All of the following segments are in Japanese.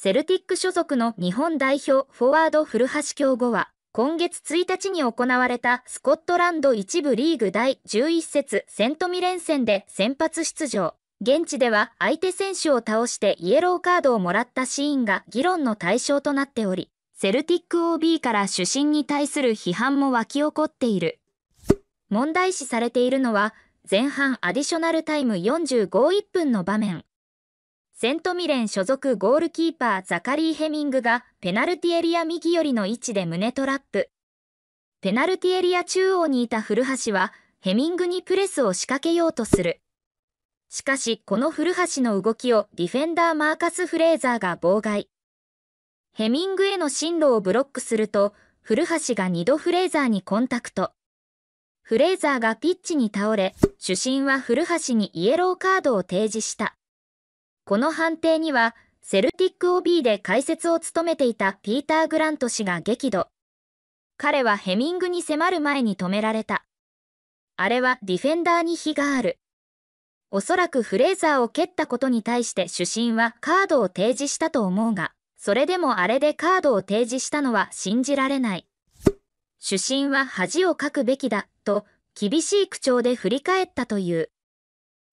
セルティック所属の日本代表フォワード古橋京吾は、今月1日に行われたスコットランド一部リーグ第11節セントミレン戦で先発出場。現地では相手選手を倒してイエローカードをもらったシーンが議論の対象となっており、セルティック OB から主審に対する批判も沸き起こっている。問題視されているのは、前半アディショナルタイム451分の場面。セントミレン所属ゴールキーパーザカリー・ヘミングがペナルティエリア右寄りの位置で胸トラップ。ペナルティエリア中央にいた古橋はヘミングにプレスを仕掛けようとする。しかしこの古橋の動きをディフェンダーマーカス・フレーザーが妨害。ヘミングへの進路をブロックすると古橋が2度フレーザーにコンタクト。フレーザーがピッチに倒れ、主審は古橋にイエローカードを提示した。この判定には、セルティック OB で解説を務めていたピーター・グラント氏が激怒。彼はヘミングに迫る前に止められた。あれはディフェンダーに非がある。おそらくフレーザーを蹴ったことに対して主審はカードを提示したと思うが、それでもあれでカードを提示したのは信じられない。主審は恥をかくべきだ、と厳しい口調で振り返ったという。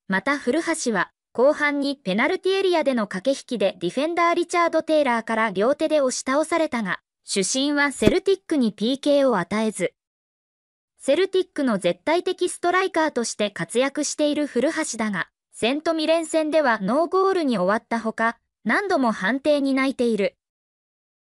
また古橋は、後半にペナルティエリアでの駆け引きでディフェンダーリチャード・テイラーから両手で押し倒されたが、主審はセルティックに PK を与えず、セルティックの絶対的ストライカーとして活躍している古橋だが、セントミレン戦ではノーゴールに終わったほか、何度も判定に泣いている。